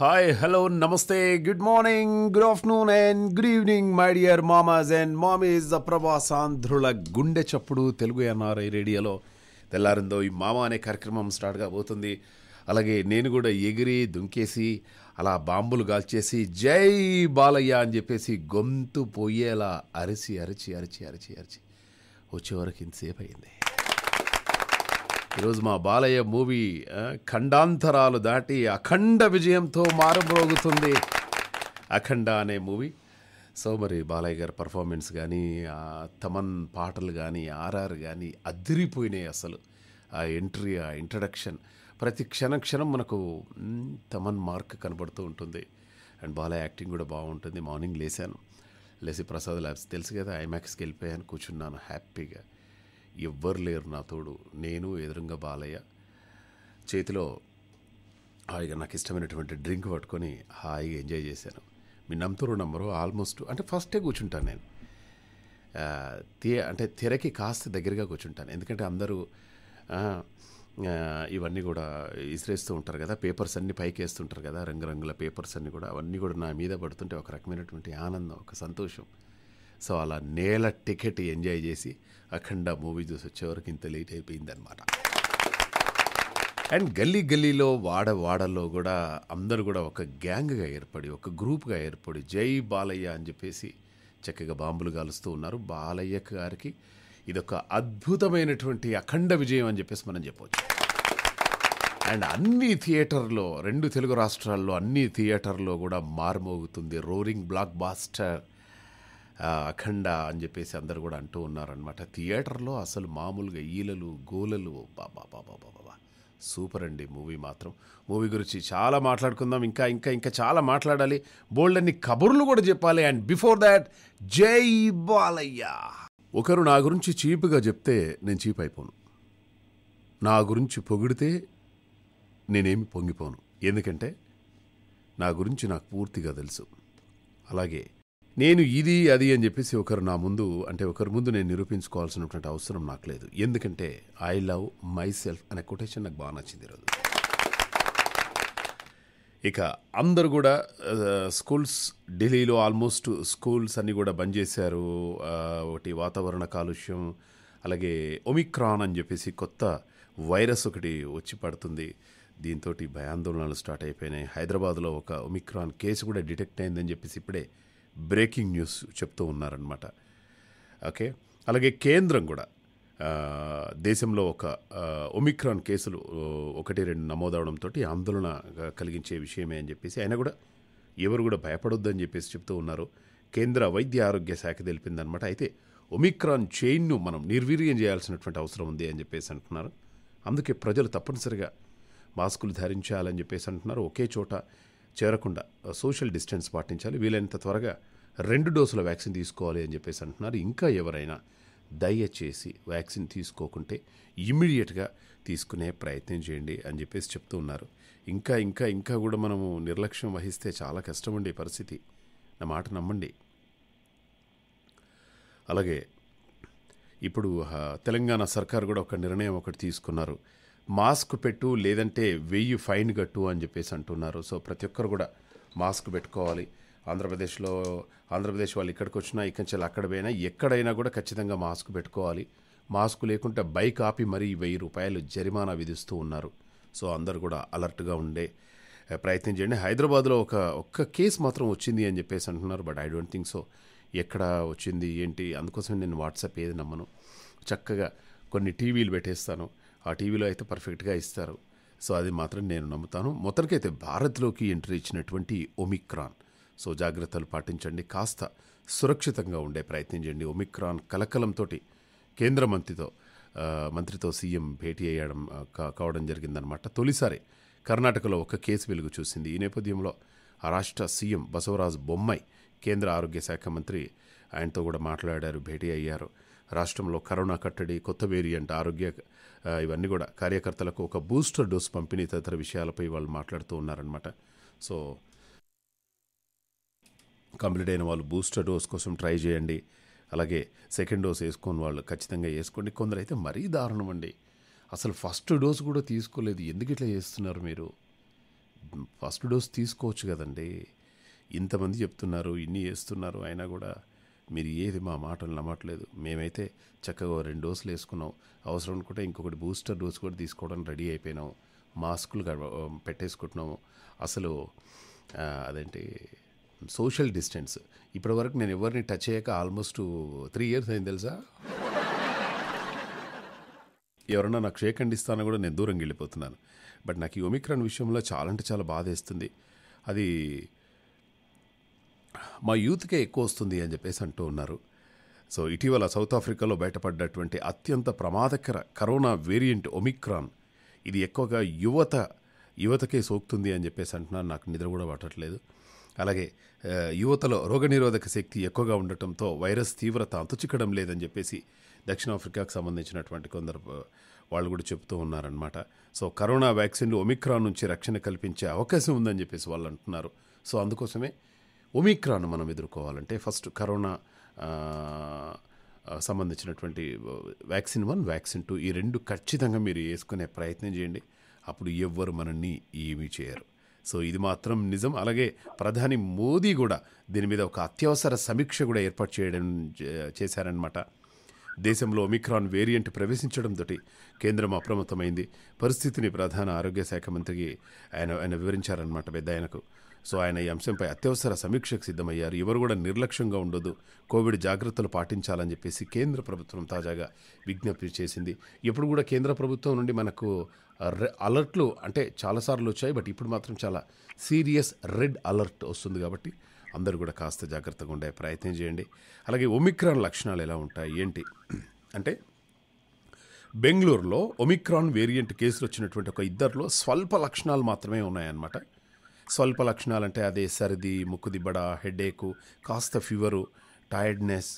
Hi hello నమస్తే good morning good afternoon and good evening my dear మామాజ్ and మామీస్ ప్రవాసాంధ్రుల గుండె చప్పుడు తెలుగు ఎన్ఆర్ఐ రేడియోలో తెల్లారిందో ఈ మామ అనే కార్యక్రమం స్టార్ట్ కాబోతుంది అలాగే నేను కూడా ఎగిరి దుంకేసి అలా బాంబులు గాల్చేసి జై బాలయ్య అని చెప్పేసి గొంతు పోయేలా అరిచి అరిచి అరిచి అరిచి అరిచి వచ్చేవరకు ఇంతసేపు అయింది ఈరోజు మా బాలయ్య మూవీ ఖండాంతరాలు దాటి అఖండ విజయంతో మారుమ్రోగుతుంది అఖండ అనే మూవీ సో మరి బాలయ్య గారి పర్ఫార్మెన్స్ కానీ తమన్ పాటలు కానీ ఆర్ఆర్ కానీ అదిరిపోయినాయి అసలు ఆ ఎంట్రీ ఆ ఇంట్రడక్షన్ ప్రతి క్షణ క్షణం మనకు తమన్ మార్క్ కనబడుతూ ఉంటుంది అండ్ బాలయ్య యాక్టింగ్ కూడా బాగుంటుంది మార్నింగ్ లేశాను లేసి ప్రసాద్ ల్యాబ్స్ తెలుసు కదా ఐమాక్స్కి వెళ్ళిపోయాను కూర్చున్నాను హ్యాపీగా ఎవ్వరు లేరు నా తోడు నేను ఎదురుంగ బాలయ్య చేతిలో హాయిగా నాకు ఇష్టమైనటువంటి డ్రింక్ పట్టుకొని హాయిగా ఎంజాయ్ చేశాను మీ నమ్ముతురు నమ్మరు ఆల్మోస్ట్ అంటే ఫస్టే కూర్చుంటాను నేను తీ అంటే తెరకి కాస్త దగ్గరగా కూర్చుంటాను ఎందుకంటే అందరూ ఇవన్నీ కూడా ఇసిరేస్తూ ఉంటారు కదా పేపర్స్ అన్నీ పైకి వేస్తుంటారు కదా రంగురంగుల పేపర్స్ అన్నీ కూడా అవన్నీ కూడా నా మీద పడుతుంటే ఒక రకమైనటువంటి ఆనందం ఒక సంతోషం సో అలా నేల టికెట్ ఎంజాయ్ చేసి అఖండ మూవీ చూసి వచ్చేవరకు ఇంత లేట్ అయిపోయిందనమాట అండ్ గల్లీ గల్లీలో వాడ వాడలో కూడా అందరూ కూడా ఒక గ్యాంగ్గా ఏర్పడి ఒక గ్రూప్గా ఏర్పడి జై బాలయ్య అని చెప్పేసి చక్కగా బాంబులు కాలుస్తూ ఉన్నారు బాలయ్య గారికి ఇదొక అద్భుతమైనటువంటి అఖండ విజయం అని చెప్పేసి మనం చెప్పవచ్చు అండ్ అన్ని థియేటర్లో రెండు తెలుగు రాష్ట్రాల్లో అన్ని థియేటర్లో కూడా మార్మోగుతుంది రోరింగ్ బ్లాక్ బాస్టర్ అఖండ అని చెప్పేసి అందరు కూడా అంటూ ఉన్నారనమాట థియేటర్లో అసలు మామూలుగా ఈలలు గోలలు బాబా బాబా బాబా సూపర్ అండి మూవీ మాత్రం మూవీ గురించి చాలా మాట్లాడుకుందాం ఇంకా ఇంకా ఇంకా చాలా మాట్లాడాలి బోల్డ్ అన్ని కబుర్లు కూడా చెప్పాలి అండ్ బిఫోర్ దాట్ జై బాలయ్య ఒకరు నా గురించి చీపుగా చెప్తే నేను చీప్ అయిపోను నా గురించి పొగిడితే నేనేమి పొంగిపోను ఎందుకంటే నా గురించి నాకు పూర్తిగా తెలుసు అలాగే నేను ఇది అది అని చెప్పేసి ఒకరు నా ముందు అంటే ఒకరి ముందు నేను నిరూపించుకోవాల్సినటువంటి అవసరం నాకు లేదు ఎందుకంటే ఐ లవ్ మై సెల్ఫ్ అనే కొటేషన్ నాకు బాగా నచ్చింది ఈరోజు ఇక అందరు కూడా స్కూల్స్ ఢిల్లీలో ఆల్మోస్ట్ స్కూల్స్ అన్నీ కూడా బంద్ చేశారు ఒకటి వాతావరణ కాలుష్యం అలాగే ఒమిక్రాన్ అని చెప్పేసి కొత్త వైరస్ ఒకటి వచ్చి పడుతుంది దీంతో భయాందోళనలు స్టార్ట్ అయిపోయినాయి హైదరాబాద్లో ఒక ఒమిక్రాన్ కేసు కూడా డిటెక్ట్ అయిందని చెప్పేసి ఇప్పుడే బ్రేకింగ్ న్యూస్ చెప్తూ ఉన్నారనమాట ఓకే అలాగే కేంద్రం కూడా దేశంలో ఒక ఒమిక్రాన్ కేసులు ఒకటి రెండు నమోదవడంతో ఆందోళన కలిగించే విషయమే అని చెప్పేసి ఆయన కూడా ఎవరు కూడా భయపడొద్దని చెప్పేసి చెప్తూ ఉన్నారు కేంద్ర వైద్య ఆరోగ్య శాఖ తెలిపిందనమాట అయితే ఒమిక్రాన్ చైన్ను మనం నిర్వీర్యం చేయాల్సినటువంటి అవసరం ఉంది అని చెప్పేసి అంటున్నారు అందుకే ప్రజలు తప్పనిసరిగా మాస్కులు ధరించాలని చెప్పేసి అంటున్నారు ఒకే చోట చేరకుండా సోషల్ డిస్టెన్స్ పాటించాలి వీలైనంత త్వరగా రెండు డోసుల వ్యాక్సిన్ తీసుకోవాలి అని చెప్పేసి అంటున్నారు ఇంకా ఎవరైనా దయచేసి వ్యాక్సిన్ తీసుకోకుంటే ఇమ్మీడియట్గా తీసుకునే ప్రయత్నం చేయండి అని చెప్పేసి చెప్తూ ఉన్నారు ఇంకా ఇంకా ఇంకా కూడా మనము నిర్లక్ష్యం వహిస్తే చాలా కష్టం ఉండే పరిస్థితి నా మాట నమ్మండి అలాగే ఇప్పుడు తెలంగాణ సర్కార్ కూడా ఒక నిర్ణయం ఒకటి తీసుకున్నారు మాస్క్ పెట్టు లేదంటే వెయ్యి ఫైన్ కట్టు అని చెప్పేసి అంటున్నారు సో ప్రతి ఒక్కరు కూడా మాస్క్ పెట్టుకోవాలి ఆంధ్రప్రదేశ్లో ఆంధ్రప్రదేశ్ వాళ్ళు ఇక్కడికి వచ్చినా ఇక్కడి నుంచి అక్కడ పోయినా ఎక్కడైనా కూడా ఖచ్చితంగా మాస్క్ పెట్టుకోవాలి మాస్క్ లేకుండా బైక్ ఆపి మరీ వెయ్యి రూపాయలు జరిమానా విధిస్తూ ఉన్నారు సో అందరు కూడా అలర్ట్గా ఉండే ప్రయత్నం చేయండి హైదరాబాద్లో ఒక ఒక్క కేసు మాత్రం వచ్చింది అని చెప్పేసి అంటున్నారు but I don't think so ఎక్కడ వచ్చింది ఏంటి అందుకోసం నేను వాట్సాప్ ఏది నమ్మను చక్కగా కొన్ని టీవీలు పెట్టేస్తాను ఆ టీవీలో అయితే పర్ఫెక్ట్గా ఇస్తారు సో అది మాత్రం నేను నమ్ముతాను మొదటికైతే భారత్లోకి ఎంట్రీ ఇచ్చినటువంటి ఒమిక్రాన్ సో జాగ్రత్తలు పాటించండి కాస్త సురక్షితంగా ఉండే ప్రయత్నం చేయండి ఒమిక్రాన్ కలకలంతో కేంద్ర మంత్రితో మంత్రితో సీఎం భేటీ అయ్యడం కావడం జరిగిందనమాట తొలిసారి కర్ణాటకలో ఒక కేసు వెలుగు చూసింది ఈ నేపథ్యంలో ఆ రాష్ట్ర సీఎం బసవరాజ్ బొమ్మై కేంద్ర ఆరోగ్య శాఖ మంత్రి ఆయనతో కూడా మాట్లాడారు భేటీ అయ్యారు రాష్ట్రంలో కరోనా కట్టడి కొత్త వేరియంట్ ఆరోగ్య ఇవన్నీ కూడా కార్యకర్తలకు ఒక బూస్టర్ డోస్ పంపిణీ తదితర విషయాలపై వాళ్ళు మాట్లాడుతూ ఉన్నారనమాట సో కంప్లీట్ అయిన వాళ్ళు బూస్టర్ డోస్ కోసం ట్రై చేయండి అలాగే సెకండ్ డోస్ వేసుకొని వాళ్ళు ఖచ్చితంగా వేసుకోండి కొందరైతే మరీ దారుణం అండి అసలు ఫస్ట్ డోస్ కూడా తీసుకోలేదు ఎందుకు ఇట్లా చేస్తున్నారు మీరు ఫస్ట్ డోస్ తీసుకోవచ్చు కదండి ఇంతమంది చెప్తున్నారు ఇన్ని వేస్తున్నారు అయినా కూడా మీరు ఏది మా మాటలు నమ్మట్లేదు మేమైతే చక్కగా రెండు డోసులు వేసుకున్నాం అవసరం అనుకుంటే ఇంకొకటి బూస్టర్ డోస్ కూడా తీసుకోవడం రెడీ అయిపోయినాము మాస్కులు పెట్టేసుకుంటున్నాము అసలు అదేంటి సోషల్ డిస్టెన్స్ ఇప్పటి వరకు నేను ఎవరిని టచ్ చేయక ఆల్మోస్ట్ త్రీ ఇయర్స్ అయింది తెలుసా ఎవరన్నా నాకు షేక్ అండ్ ఇస్తానో కూడా నేను దూరంగా వెళ్ళిపోతున్నాను బట్ నాకు ఈ ఒమిక్రాన్ విషయంలో చాలా అంటే చాలా బాధ వేస్తుంది అది మా యూత్కే ఎక్కువ వస్తుంది అని చెప్పేసి అంటూ ఉన్నారు సో ఇటీవల సౌత్ ఆఫ్రికాలో బయటపడ్డటువంటి అత్యంత ప్రమాదకర కరోనా వేరియంట్ ఒమిక్రాన్ ఇది ఎక్కువగా యువత యువతకే సోకుతుంది అని చెప్పేసి అంటున్నారు నాకు నిద్ర కూడా పట్టట్లేదు అలాగే యువతలో రోగనిరోధక శక్తి ఎక్కువగా ఉండటంతో వైరస్ తీవ్రత అంతుచిక్కడం లేదని చెప్పేసి దక్షిణాఫ్రికాకు సంబంధించినటువంటి కొందరు వాళ్ళు కూడా చెబుతూ ఉన్నారనమాట సో కరోనా వ్యాక్సిన్లు ఒమిక్రాన్ నుంచి రక్షణ కల్పించే అవకాశం ఉందని చెప్పేసి వాళ్ళు అంటున్నారు సో అందుకోసమే ఒమిక్రాన్ మనం ఎదుర్కోవాలంటే ఫస్ట్ కరోనా సంబంధించినటువంటి వ్యాక్సిన్ వన్ వ్యాక్సిన్ టూ ఈ రెండు ఖచ్చితంగా మీరు వేసుకునే ప్రయత్నం చేయండి అప్పుడు ఎవ్వరు మనల్ని ఏమీ చేయరు సో ఇది మాత్రం నిజం అలాగే ప్రధాని మోదీ కూడా దీని మీద ఒక అత్యవసర సమీక్ష కూడా ఏర్పాటు చేయడం చేశారనమాట దేశంలో ఒమిక్రాన్ వేరియంట్ ప్రవేశించడంతో కేంద్రం అప్రమత్తమైంది పరిస్థితిని ప్రధాన ఆరోగ్య శాఖ మంత్రికి ఆయన ఆయన వివరించారనమాట పెద్ద ఆయనకు సో ఆయన ఈ అంశంపై అత్యవసర సమీక్షకు సిద్ధమయ్యారు ఎవరు కూడా నిర్లక్ష్యంగా ఉండదు కోవిడ్ జాగ్రత్తలు పాటించాలని చెప్పేసి కేంద్ర ప్రభుత్వం తాజాగా విజ్ఞప్తి చేసింది ఎప్పుడు కూడా కేంద్ర ప్రభుత్వం నుండి మనకు అలర్ట్లు అంటే చాలాసార్లు వచ్చాయి బట్ ఇప్పుడు మాత్రం చాలా సీరియస్ రెడ్ అలర్ట్ వస్తుంది కాబట్టి అందరూ కూడా కాస్త జాగ్రత్తగా ఉండే ప్రయత్నం చేయండి అలాగే ఒమిక్రాన్ లక్షణాలు ఎలా ఉంటాయి ఏంటి అంటే బెంగళూరులో ఒమిక్రాన్ వేరియంట్ కేసులు వచ్చినటువంటి ఒక ఇద్దరిలో స్వల్ప లక్షణాలు మాత్రమే ఉన్నాయన్నమాట స్వల్ప లక్షణాలంటే అదే సర్ది దిబ్బడ హెడేకు కాస్త ఫీవరు టైర్డ్నెస్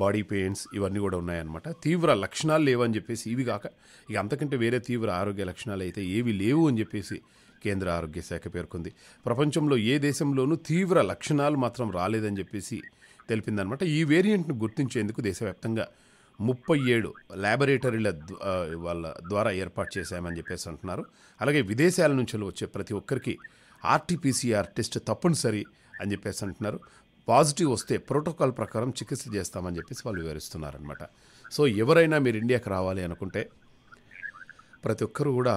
బాడీ పెయిన్స్ ఇవన్నీ కూడా ఉన్నాయన్నమాట తీవ్ర లక్షణాలు లేవని చెప్పేసి ఇవి కాక ఇక అంతకంటే వేరే తీవ్ర ఆరోగ్య లక్షణాలు అయితే ఏవి లేవు అని చెప్పేసి కేంద్ర ఆరోగ్య శాఖ పేర్కొంది ప్రపంచంలో ఏ దేశంలోనూ తీవ్ర లక్షణాలు మాత్రం రాలేదని చెప్పేసి తెలిపిందనమాట ఈ వేరియంట్ను గుర్తించేందుకు దేశవ్యాప్తంగా ముప్పై ఏడు ల్యాబొరేటరీల వాళ్ళ ద్వారా ఏర్పాటు చేశామని చెప్పేసి అంటున్నారు అలాగే విదేశాల నుంచి వచ్చే ప్రతి ఒక్కరికి ఆర్టీపీసీఆర్ టెస్ట్ తప్పనిసరి అని చెప్పేసి అంటున్నారు పాజిటివ్ వస్తే ప్రోటోకాల్ ప్రకారం చికిత్స చేస్తామని చెప్పేసి వాళ్ళు వివరిస్తున్నారనమాట సో ఎవరైనా మీరు ఇండియాకి రావాలి అనుకుంటే ప్రతి ఒక్కరు కూడా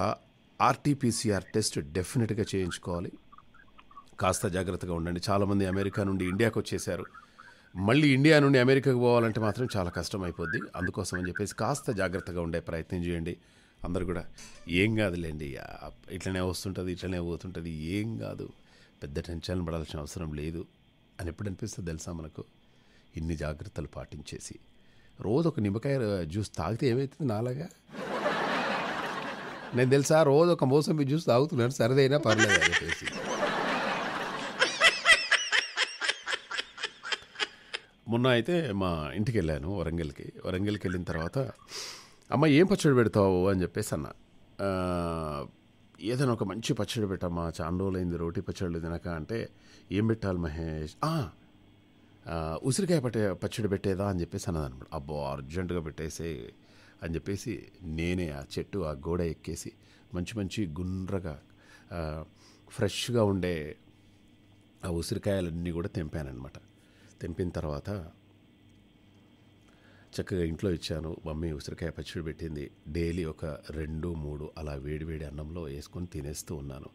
ఆర్టీపీసీఆర్ టెస్ట్ డెఫినెట్గా చేయించుకోవాలి కాస్త జాగ్రత్తగా ఉండండి చాలామంది అమెరికా నుండి ఇండియాకు వచ్చేసారు మళ్ళీ ఇండియా నుండి అమెరికాకు పోవాలంటే మాత్రం చాలా కష్టమైపోద్ది అందుకోసం అని చెప్పేసి కాస్త జాగ్రత్తగా ఉండే ప్రయత్నం చేయండి అందరు కూడా ఏం కాదులేండి ఇట్లనే వస్తుంటుంది ఇట్లనే పోతుంటుంది ఏం కాదు పెద్ద టెన్షన్ పడాల్సిన అవసరం లేదు అని ఎప్పుడు అనిపిస్తుంది తెలుసా మనకు ఇన్ని జాగ్రత్తలు పాటించేసి రోజు ఒక నిమ్మకాయ జ్యూస్ తాగితే ఏమవుతుంది నాలాగా నేను తెలుసా రోజు ఒక మోసంబి జ్యూస్ తాగుతున్నాను సరదైనా పర్లేదు అని మొన్న అయితే మా ఇంటికి వెళ్ళాను వరంగల్కి వరంగల్కి వెళ్ళిన తర్వాత అమ్మ ఏం పచ్చడి పెడతావు అని చెప్పేసి అన్న ఏదైనా ఒక మంచి పచ్చడి పెట్టమ్మా చాలా రోటీ పచ్చళ్ళు తినక అంటే ఏం పెట్టాలి మహేష్ ఉసిరికాయ పట్టే పచ్చడి పెట్టేదా అని చెప్పేసి అన్నదనమాట అబ్బో అర్జెంటుగా పెట్టేసే అని చెప్పేసి నేనే ఆ చెట్టు ఆ గోడ ఎక్కేసి మంచి మంచి గుండ్రగా ఫ్రెష్గా ఉండే ఆ ఉసిరికాయలన్నీ కూడా తెంపానమాట తెంపిన తర్వాత చక్కగా ఇంట్లో ఇచ్చాను మమ్మీ ఉసిరికాయ పచ్చడి పెట్టింది డైలీ ఒక రెండు మూడు అలా వేడివేడి అన్నంలో వేసుకొని తినేస్తూ ఉన్నాను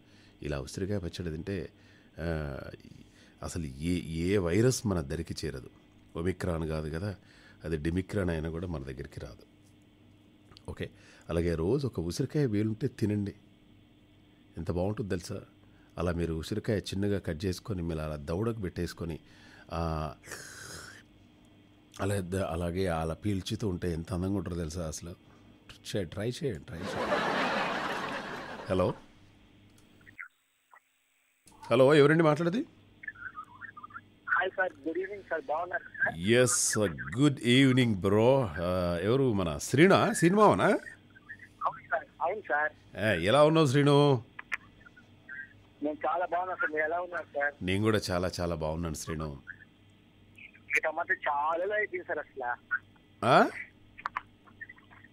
ఇలా ఉసిరికాయ పచ్చడి తింటే అసలు ఏ ఏ వైరస్ మన దరికి చేరదు ఒమిక్రాన్ కాదు కదా అది డిమిక్రాన్ అయినా కూడా మన దగ్గరికి రాదు ఓకే అలాగే రోజు ఒక ఉసిరికాయ వీలుంటే తినండి ఎంత బాగుంటుంది తెలుసా అలా మీరు ఉసిరికాయ చిన్నగా కట్ చేసుకొని మీరు అలా దౌడకు పెట్టేసుకొని అలా అలాగే అలా పీల్చుతూ ఉంటే ఎంత అందంగా ఉంటారో తెలుసా అసలు ట్రై చేయండి ట్రై చేయండి హలో హలో ఎవరండి మాట్లాడేది ఎస్ గుడ్ ఈవినింగ్ బ్రో ఎవరు మన శ్రీనా సినిమావనా ఎలా ఉన్నావు శ్రీను నేను కూడా చాలా చాలా బాగున్నాను శ్రీను మీతో మాత్రం చాలా అయిపోయింది సార్ అసలు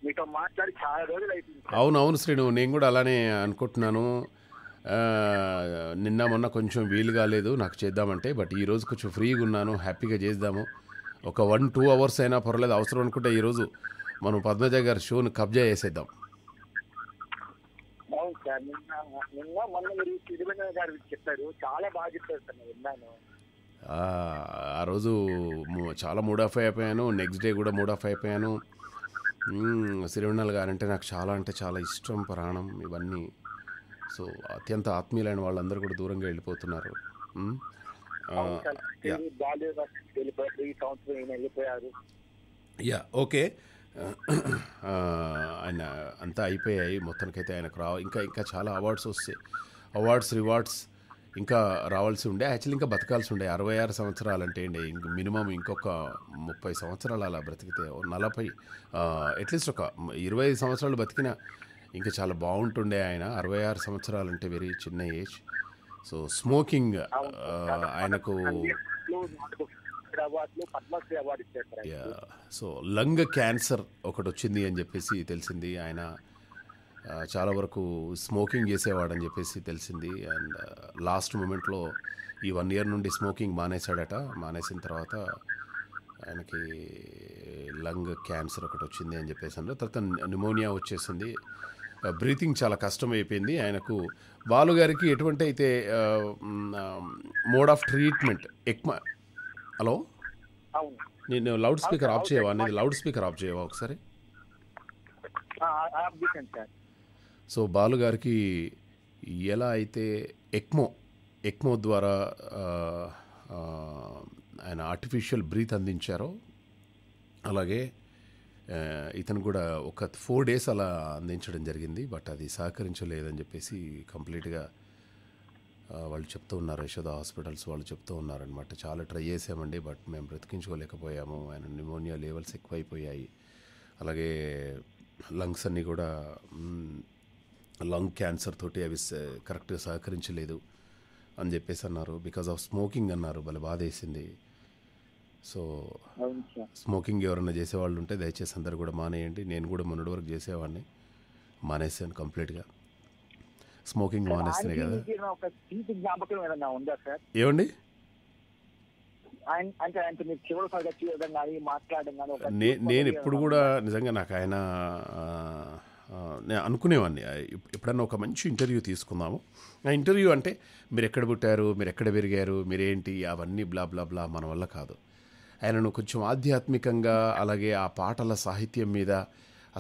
మీతో మాట్లాడి చాలా రోజులు అయిపోయింది అవునవును శ్రీను నేను కూడా అలానే అనుకుంటున్నాను నిన్న మొన్న కొంచెం వీలు కాలేదు నాకు చేద్దామంటే బట్ ఈరోజు కొంచెం ఫ్రీగా ఉన్నాను హ్యాపీగా చేద్దాము ఒక వన్ టూ అవర్స్ అయినా పర్వాలేదు అవసరం అనుకుంటే ఈరోజు మనం పద్మజ గారి షోను కబ్జా చేసేద్దాం చెప్పారు చాలా బాగా చెప్పారు సార్ విన్నాను ఆ రోజు చాలా మూడ్ ఆఫ్ అయిపోయాను నెక్స్ట్ డే కూడా మూడ్ ఆఫ్ అయిపోయాను సిరివెన్నెల గారంటే నాకు చాలా అంటే చాలా ఇష్టం ప్రాణం ఇవన్నీ సో అత్యంత ఆత్మీయులైన వాళ్ళందరూ కూడా దూరంగా వెళ్ళిపోతున్నారు యా ఓకే ఆయన అంతా అయిపోయాయి మొత్తానికైతే ఆయనకు రా ఇంకా ఇంకా చాలా అవార్డ్స్ వస్తాయి అవార్డ్స్ రివార్డ్స్ ఇంకా రావాల్సి ఉండే యాక్చువల్లీ ఇంకా బతకాల్సి ఉండే అరవై ఆరు సంవత్సరాలు అంటే అండి ఇంక మినిమం ఇంకొక ముప్పై సంవత్సరాలు అలా బ్రతికితే నలభై అట్లీస్ట్ ఒక ఇరవై ఐదు సంవత్సరాలు బతికిన ఇంకా చాలా బాగుంటుండే ఆయన అరవై ఆరు సంవత్సరాలు అంటే వెరీ చిన్న ఏజ్ సో స్మోకింగ్ ఆయనకు సో లంగ్ క్యాన్సర్ ఒకటి వచ్చింది అని చెప్పేసి తెలిసింది ఆయన చాలా వరకు స్మోకింగ్ చేసేవాడని చెప్పేసి తెలిసింది అండ్ లాస్ట్ మూమెంట్లో ఈ వన్ ఇయర్ నుండి స్మోకింగ్ మానేశాడట మానేసిన తర్వాత ఆయనకి లంగ్ క్యాన్సర్ ఒకటి వచ్చింది అని చెప్పేసి అన్నారు తర్వాత న్యూమోనియా వచ్చేసింది బ్రీతింగ్ చాలా కష్టమైపోయింది ఆయనకు బాలుగారికి ఎటువంటి అయితే మోడ్ ఆఫ్ ట్రీట్మెంట్ ఎక్కువ హలో నేను లౌడ్ స్పీకర్ ఆఫ్ చేయవా అనేది లౌడ్ స్పీకర్ ఆఫ్ చేయవా ఒకసారి సో బాలుగారికి ఎలా అయితే ఎక్మో ఎక్మో ద్వారా ఆయన ఆర్టిఫిషియల్ బ్రీత్ అందించారో అలాగే ఇతను కూడా ఒక ఫోర్ డేస్ అలా అందించడం జరిగింది బట్ అది సహకరించలేదని చెప్పేసి కంప్లీట్గా వాళ్ళు చెప్తూ ఉన్నారు యశోద హాస్పిటల్స్ వాళ్ళు చెప్తూ ఉన్నారనమాట చాలా ట్రై చేసామండి బట్ మేము బ్రతికించుకోలేకపోయాము ఆయన న్యూమోనియా లెవెల్స్ ఎక్కువైపోయాయి అలాగే లంగ్స్ అన్నీ కూడా లంగ్ క్యాన్సర్ తోటి అవి కరెక్ట్గా సహకరించలేదు అని చెప్పేసి అన్నారు బికాస్ ఆఫ్ స్మోకింగ్ అన్నారు భలే బాధ వేసింది సో స్మోకింగ్ ఎవరైనా చేసేవాళ్ళు ఉంటే దయచేసి అందరు కూడా మానేయండి నేను కూడా మొన్నటి వరకు చేసేవాడిని మానేసాను కంప్లీట్గా స్మోకింగ్ మానేస్తున్నాయి కదా ఏమండి నేను ఇప్పుడు కూడా నిజంగా నాకు ఆయన నేను అనుకునేవాడిని ఎప్పుడన్నా ఒక మంచి ఇంటర్వ్యూ తీసుకుందాము ఆ ఇంటర్వ్యూ అంటే మీరు ఎక్కడ పుట్టారు మీరు ఎక్కడ పెరిగారు మీరేంటి అవన్నీ బ్లా బ్లా బ్లా మన వల్ల కాదు ఆయనను కొంచెం ఆధ్యాత్మికంగా అలాగే ఆ పాటల సాహిత్యం మీద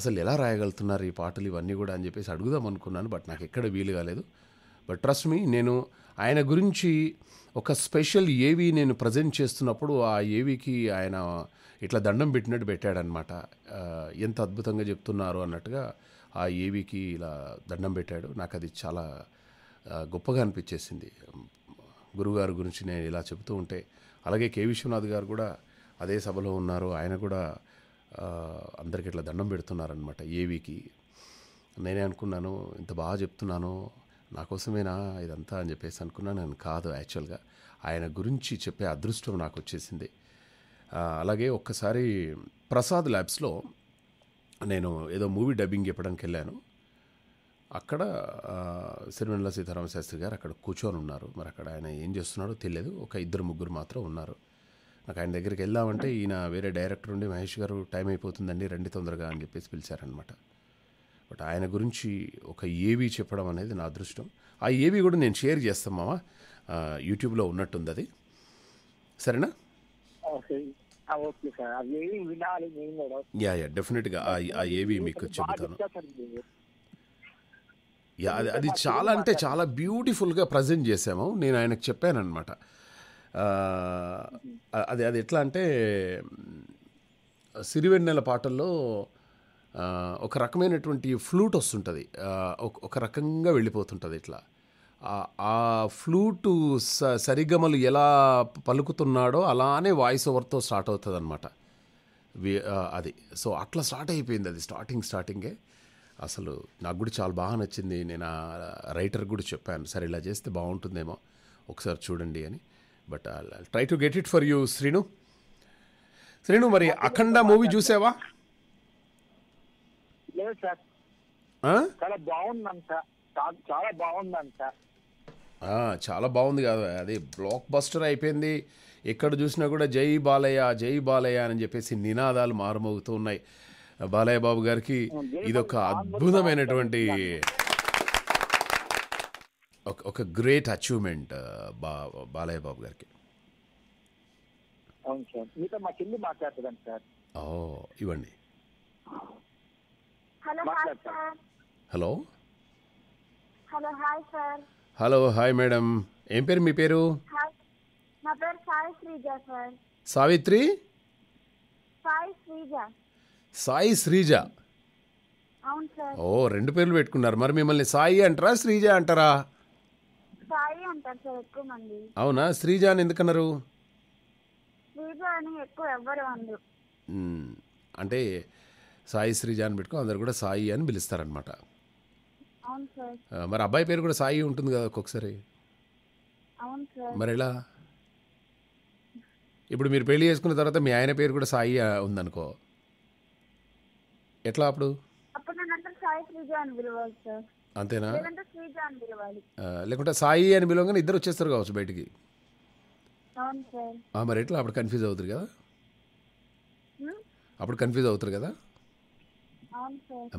అసలు ఎలా రాయగలుగుతున్నారు ఈ పాటలు ఇవన్నీ కూడా అని చెప్పేసి అడుగుదాం అనుకున్నాను బట్ నాకు ఎక్కడ వీలు కాలేదు బట్ ట్రస్ట్ మీ నేను ఆయన గురించి ఒక స్పెషల్ ఏవి నేను ప్రజెంట్ చేస్తున్నప్పుడు ఆ ఏవికి ఆయన ఇట్లా దండం పెట్టినట్టు పెట్టాడనమాట ఎంత అద్భుతంగా చెప్తున్నారు అన్నట్టుగా ఆ ఏవికి ఇలా దండం పెట్టాడు నాకు అది చాలా గొప్పగా అనిపించేసింది గురుగారు గురించి నేను ఇలా చెబుతూ ఉంటే అలాగే కే విశ్వనాథ్ గారు కూడా అదే సభలో ఉన్నారు ఆయన కూడా అందరికి ఇట్లా దండం పెడుతున్నారనమాట ఏవికి నేనే అనుకున్నాను ఇంత బాగా చెప్తున్నాను నా కోసమేనా ఇదంతా అని చెప్పేసి అనుకున్నా నేను కాదు యాక్చువల్గా ఆయన గురించి చెప్పే అదృష్టం నాకు వచ్చేసింది అలాగే ఒక్కసారి ప్రసాద్ ల్యాబ్స్లో నేను ఏదో మూవీ డబ్బింగ్ చెప్పడానికి వెళ్ళాను అక్కడ సిరివెన్నెల సీతారామ శాస్త్రి గారు అక్కడ కూర్చొని ఉన్నారు మరి అక్కడ ఆయన ఏం చేస్తున్నాడో తెలియదు ఒక ఇద్దరు ముగ్గురు మాత్రం ఉన్నారు నాకు ఆయన దగ్గరికి వెళ్దామంటే ఈయన వేరే డైరెక్టర్ ఉండి మహేష్ గారు టైం అయిపోతుందండి రండి తొందరగా అని చెప్పేసి పిలిచారనమాట బట్ ఆయన గురించి ఒక ఏవీ చెప్పడం అనేది నా అదృష్టం ఆ ఏవీ కూడా నేను షేర్ చేస్తాం మామ యూట్యూబ్లో ఉన్నట్టుంది అది సరేనా యా యా డెఫినెట్గా ఆ ఏవీ మీకు చెబుతాను యా అది అది చాలా అంటే చాలా బ్యూటిఫుల్గా ప్రజెంట్ చేసాము నేను ఆయనకు చెప్పానమాట అది అది ఎట్లా అంటే సిరివెన్నెల పాటల్లో ఒక రకమైనటువంటి ఫ్లూట్ వస్తుంటుంది ఒక రకంగా వెళ్ళిపోతుంటుంది ఇట్లా ఆ ఫ్లూటు స సరిగమలు ఎలా పలుకుతున్నాడో అలానే వాయిస్ ఓవర్తో స్టార్ట్ అవుతుంది అనమాట అది సో అట్లా స్టార్ట్ అయిపోయింది అది స్టార్టింగ్ స్టార్టింగే అసలు నాకు కూడా చాలా బాగా నచ్చింది నేను ఆ రైటర్ కూడా చెప్పాను సరే ఇలా చేస్తే బాగుంటుందేమో ఒకసారి చూడండి అని but try to get it for you Srinu Srinu మరి అఖండ మూవీ చూసావా లేదు సార్ చాలా బాగుందంట చాలా బాగుందంట చాలా బాగుంది కాదు అది బ్లాక్ బస్టర్ అయిపోయింది ఎక్కడ చూసినా కూడా జై బాలయ్య జై బాలయ్య అని చెప్పేసి నినాదాలు మారుమోగుతూ ఉన్నాయి బాలయ్య బాబు గారికి ఇదొక అద్భుతమైనటువంటి ఒక గ్రేట్ అచీవ్మెంట్ బా బాలయ్య బాబు గారికి ఇవ్వండి hello hello hello hi sir hello hi madam ఏం పేరు మీ పేరు నా పేరు సాయి శ్రీజ సార్ సావిత్రి సాయి శ్రీజ సాయి శ్రీజ అవును సార్ ఓ రెండు పేర్లు పెట్టుకున్నారు మరి మిమ్మల్ని సాయి అంటారా శ్రీజ అంటారా సాయి అంటారు సార్ ఎక్కువ మంది అవునా శ్రీజ అని ఎందుకన్నారు శ్రీజ అని ఎక్కువ ఎవ్వరు అందు అంటే సాయి శ్రీజ అని పెట్టుకో అందరు కూడా సాయి అని పిలుస్తారనమాట మరి అబ్బాయి పేరు కూడా సాయి ఉంటుంది కదా ఒక్కొక్కసారి మరి ఎలా ఇప్పుడు మీరు పెళ్లి చేసుకున్న తర్వాత మీ ఆయన పేరు కూడా సాయి ఉందనుకో ఎట్లా అప్పుడు అంతేనా లేకుంటే సాయి అని పిలవగానే ఇద్దరు వచ్చేస్తారు కావచ్చు బయటికి మరి ఎట్లా అప్పుడు కన్ఫ్యూజ్ అవుతారు కదా అప్పుడు కన్ఫ్యూజ్ అవుతారు కదా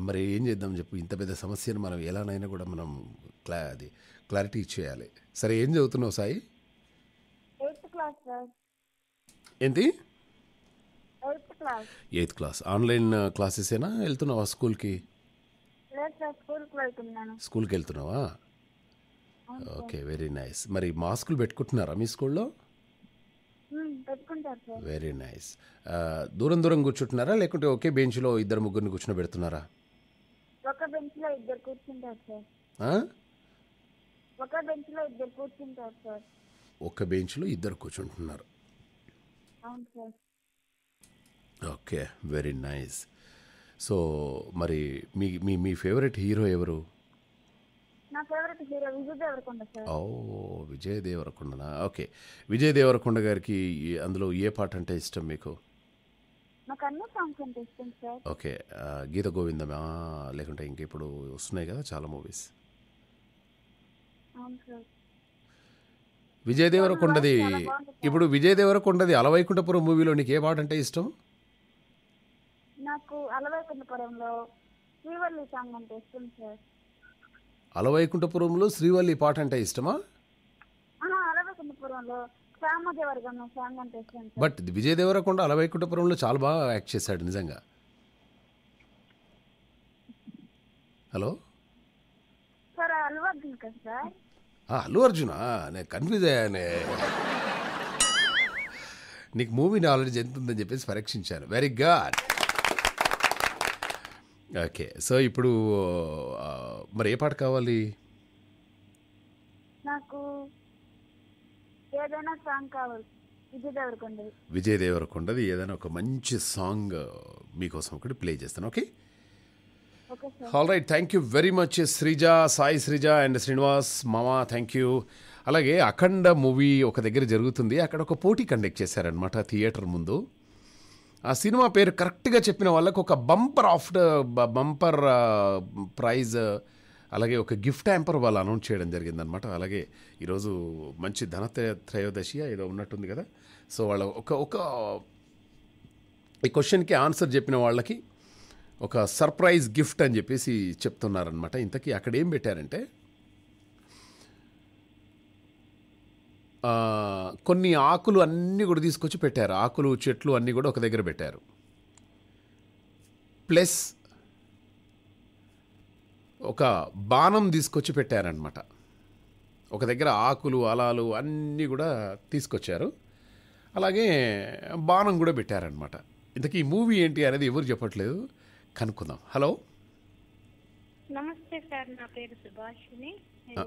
మరి ఏం చేద్దాం చెప్పు ఇంత పెద్ద సమస్యను మనం ఎలానైనా కూడా మనం క్లా అది క్లారిటీ ఇచ్చేయాలి సరే ఏం చదువుతున్నావు సాయి ఏంటి ఎయిత్ క్లాస్ ఆన్లైన్ క్లాసెస్ ఏనా వెళ్తున్నావా స్కూల్కి స్కూల్కి వెళ్తున్నావా ఓకే వెరీ నైస్ మరి మాస్కులు పెట్టుకుంటున్నారా మీ స్కూల్లో వెరీ నైస్ దూరం దూరం కూర్చుంటున్నారా లేకుంటే ఒకే బెంచ్లో ఇద్దరు ముగ్గురిని కూర్చుని పెడుతున్నారా ఒక బెంచ్ లో ఇద్దరు కూర్చుంటారు సార్ ఒక బెంచ్ లో ఇద్దరు కూర్చుంటారు సార్ ఒక బెంచ్లో ఇద్దరు కూర్చుంటున్నారు sir okay very nice so మరి మీ మీ మీ ఫేవరెట్ హీరో ఎవరు నా ఓ విజయ్ దేవరకొండనా ఓకే విజయ్ దేవరకొండ గారికి అందులో ఏ పాట అంటే ఇష్టం మీకు ఓకే ఆ, గీత గోవిందమా లేకుంటే ఇంక ఇప్పుడు వస్తున్నాయి కదా చాలా మూవీస్ అవును దేవరకొండది ఇప్పుడు విజయ్ దేవరకొండది అలవైకుంఠపురం మూవీలో నీకు ఏ పాట అంటే ఇష్టం నాకు అలవైకుంఠపురంలో సాంగ్ అంటే ఇష్టం సార్ అలవైకుంఠపురంలో శ్రీవల్లి పాట అంటే ఇష్టమా బట్ విజయ్ దేవరకొండ అలవైకుంఠపురంలో చాలా బాగా యాక్ట్ చేశాడు నిజంగా హలో అల్లు అర్జునా నేను కన్ఫ్యూజ్ అయ్యానే నీకు మూవీ నాలెడ్జ్ ఎంత ఉందని చెప్పేసి పరీక్షించాను వెరీ గుడ్ ఓకే సో ఇప్పుడు మరి ఏ పాట కావాలి నాకు ఏదైనా సాంగ్ కావాలి విజయ్ దేవరకొండది ఏదైనా ఒక మంచి సాంగ్ మీకోసం ఒకటి ప్లే చేస్తాను okay all right thank you very much Sreeja Sai Sreeja and Srinivas మామా థ్యాంక్ యూ అలాగే అఖండ మూవీ ఒక దగ్గర జరుగుతుంది అక్కడ ఒక పోటీ కండక్ట్ చేశారనమాట థియేటర్ ముందు ఆ సినిమా పేరు కరెక్ట్గా చెప్పిన వాళ్ళకి ఒక బంపర్ ఆఫ్టర్ బంపర్ ప్రైజ్ అలాగే ఒక గిఫ్ట్ యాంపర్ వాళ్ళు అనౌన్స్ చేయడం జరిగిందనమాట అలాగే ఈరోజు మంచి ధన త్రయోదశి ఏదో ఉన్నట్టుంది కదా సో వాళ్ళ ఒక ఒక ఈ క్వశ్చన్కి ఆన్సర్ చెప్పిన వాళ్ళకి ఒక సర్ప్రైజ్ గిఫ్ట్ అని చెప్పేసి చెప్తున్నారనమాట ఇంతకీ అక్కడ ఏం పెట్టారంటే కొన్ని ఆకులు అన్నీ కూడా తీసుకొచ్చి పెట్టారు ఆకులు చెట్లు అన్నీ కూడా ఒక దగ్గర పెట్టారు ప్లస్ ఒక బాణం తీసుకొచ్చి పెట్టారనమాట ఒక దగ్గర ఆకులు అలాలు అన్నీ కూడా తీసుకొచ్చారు అలాగే బాణం కూడా పెట్టారనమాట ఇంతకీ ఈ మూవీ ఏంటి అనేది ఎవరు చెప్పట్లేదు కనుక్కుందాం హలో నమస్తే సార్ నా పేరు సుభాషిని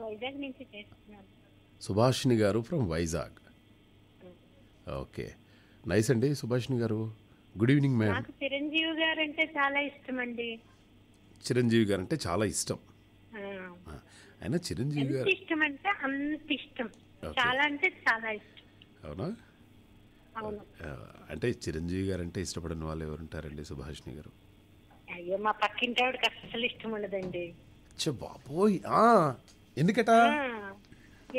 వైజాగ్ నుంచి చేస్తున్నాను సుభాషిణి గారు ఫ్రమ్ వైజాగ్ ఓకే నైస్ అండి సుభాషిణి గారు గుడ్ ఈవినింగ్ మేడం చిరంజీవి గారు అంటే చాలా ఇష్టం అండి చిరంజీవి గారు అంటే చాలా ఇష్టం ఆయన చిరంజీవి గారు ఇష్టం అంటే అంత ఇష్టం చాలా అంటే చాలా ఇష్టం అవునా అంటే చిరంజీవి గారు అంటే ఇష్టపడిన వాళ్ళు ఎవరు ఉంటారండి సుభాషిణి గారు అయ్యో మా పక్కింటి ఆవిడకి ఇష్టం ఉండదండి బాబోయ్ ఎందుకట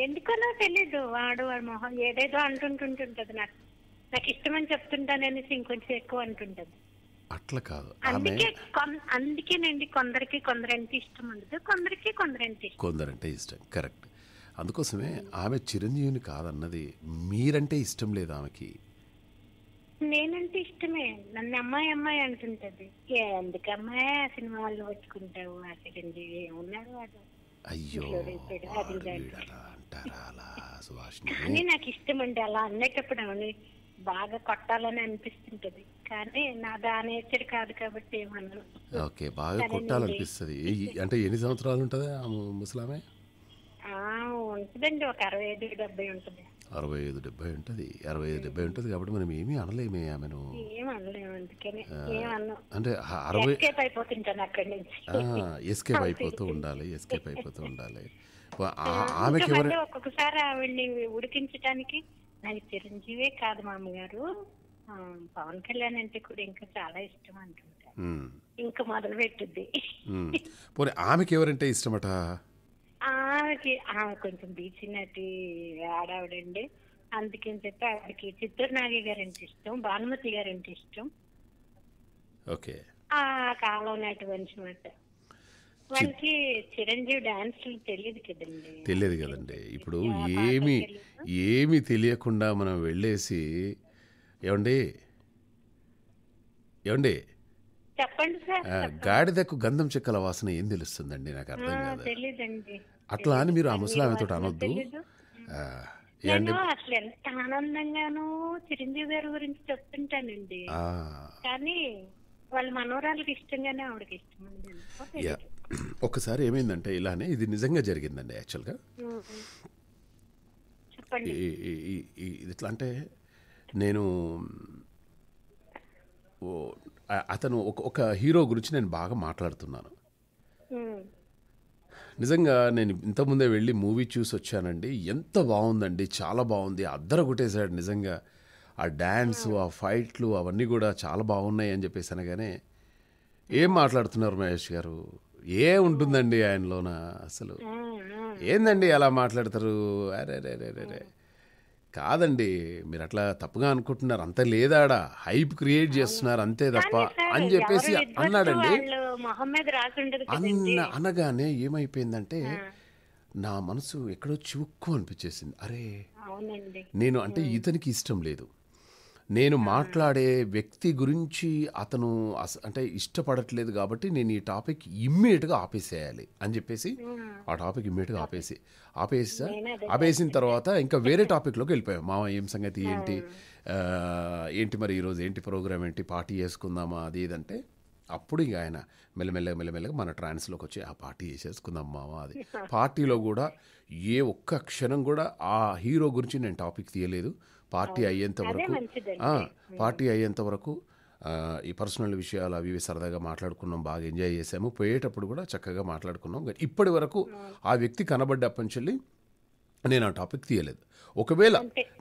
ఎందుకనో తెలీదు వాడు వాడు మొహం ఏదేదో అంటుంటుంటుంటది నాకు నాకు ఇష్టమని అనేసి ఇంకొంచెం ఎక్కువ అంటుంటది అట్లా కాదు అందుకే అందుకేనండి కొందరికి కొందరంటే ఇష్టం ఉండదు కొందరికి కొందరంటే ఇష్టం కొందరంటే ఇష్టం కరెక్ట్ అందుకోసమే ఆమె చిరంజీవిని కాదన్నది మీరంటే ఇష్టం లేదు ఆమెకి నేనంటే ఇష్టమే నన్ను అమ్మాయి అమ్మాయి అంటుంటది ఏ ఎందుకు అమ్మాయి ఆ సినిమా వాళ్ళు పట్టుకుంటావు ఆ చిరంజీవి ఏమున్నారు వాడు అయ్యో కొట్టారా అలా కానీ నాకు ఇష్టం అండి అలా అనేటప్పుడు అవును బాగా కొట్టాలని అనిపిస్తుంటది కానీ నా దాని నేచర్ కాదు కాబట్టి ఏమన్నా ఓకే బాగా సరేనండి. కొట్టాలనిపిస్తుంది అంటే ఎన్ని సంవత్సరాలు ఉంటుంది ఆ ము- ముసలామె ఉంటుందండి ఒక అరవై ఐదు డెబ్బై ఉంటుంది అరవై ఐదు డెబ్బై ఉంటుంది అరవై ఐదు డెబ్బై ఉంటుంది కాబట్టి మనం ఏమీ అనలేము ఆమెను అనలేము అందుకని అంటే ఆ అరవై అయిపోతుంటాను అక్కడి నుంచి ఎస్కేప్ అయిపోతూ ఉండాలి ఎస్కేప్ అయిపోతూ ఉండాలి ఆమెకి ఒక్కొక్కసారి ఆవిడ్ని ఉడికించడానికి నాకు చిరంజీవే కాదు మామగారు పవన్ కళ్యాణ్ అంటే కూడా ఇంకా చాలా ఇష్టం అంటుంటా ఇంకా మొదలు పెట్టుద్ది పోనీ ఆమెకి ఎవరంటే ఇష్టమట ఆమెకి ఆమె కొంచెం బీచ్ నటి ఆడావిడండి అందుకని చెప్పి ఆవిడకి చిత్తూరు నాగి గారు అంటే ఇష్టం భానుమతి గారు అంటే ఇష్టం ఓకే ఆ కాలం నాటి మనిషి మాట చిరంజీవి డాన్స్ తెలియదు కదండి ఇప్పుడు ఏమి ఏమి తెలియకుండా మనం వెళ్ళేసి ఏమండి ఏమండి చెప్పండి గాడిదకు గంధం చెక్కల వాసన ఏం తెలుస్తుందండి నాకు అర్థం కాదు అట్లా అని మీరు ఆ ముసలామెతో అనొద్దు అసలు ఎంత ఆనందంగానో చిరంజీవి గారి గురించి చెప్తుంటానండి కానీ వాళ్ళ మనోరాలకి ఇష్టంగానే ఆవిడకి ఇష్టం ఒకసారి ఏమైందంటే ఇలానే ఇది నిజంగా జరిగిందండి యాక్చువల్గా ఇట్లా అంటే నేను అతను ఒక ఒక హీరో గురించి నేను బాగా మాట్లాడుతున్నాను నిజంగా నేను ఇంతకుముందే వెళ్ళి మూవీ చూసి వచ్చానండి ఎంత బాగుందండి చాలా బాగుంది అద్దర కొట్టేశాడు నిజంగా ఆ డ్యాన్స్ ఆ ఫైట్లు అవన్నీ కూడా చాలా బాగున్నాయి అని చెప్పేసి అనగానే ఏం మాట్లాడుతున్నారు మహేష్ గారు ఏ ఉంటుందండి ఆయనలోన అసలు ఏందండి అలా మాట్లాడతారు అరే రే రే రే రే కాదండి మీరు అట్లా తప్పుగా అనుకుంటున్నారు అంత లేదాడా హైప్ క్రియేట్ చేస్తున్నారు అంతే తప్ప అని చెప్పేసి అన్నాడండి అన్న అనగానే ఏమైపోయిందంటే నా మనసు ఎక్కడో చివుక్కు అనిపించేసింది అరే నేను అంటే ఇతనికి ఇష్టం లేదు నేను మాట్లాడే వ్యక్తి గురించి అతను అంటే ఇష్టపడట్లేదు కాబట్టి నేను ఈ టాపిక్ ఇమ్మీడియట్గా ఆపేసేయాలి అని చెప్పేసి ఆ టాపిక్ ఇమ్మీడియట్గా ఆపేసి ఆపేసి ఆపేసిన తర్వాత ఇంకా వేరే టాపిక్లోకి వెళ్ళిపోయాం మామ ఏం సంగతి ఏంటి ఏంటి మరి ఈరోజు ఏంటి ప్రోగ్రామ్ ఏంటి పార్టీ చేసుకుందామా అది ఇదంటే అప్పుడు ఇంక ఆయన మెల్లమెల్లగా మెల్లమెల్లగా మన ట్రాన్స్లోకి వచ్చి ఆ పార్టీ చేసేసుకుందాం మామ అది పార్టీలో కూడా ఏ ఒక్క క్షణం కూడా ఆ హీరో గురించి నేను టాపిక్ తీయలేదు పార్టీ అయ్యేంత వరకు పార్టీ అయ్యేంత వరకు ఈ పర్సనల్ విషయాలు అవి ఇవి సరదాగా మాట్లాడుకున్నాం బాగా ఎంజాయ్ చేసాము పోయేటప్పుడు కూడా చక్కగా మాట్లాడుకున్నాం ఇప్పటి వరకు ఆ వ్యక్తి కనబడ్డప్పని చెల్లి నేను ఆ టాపిక్ తీయలేదు ఒకవేళ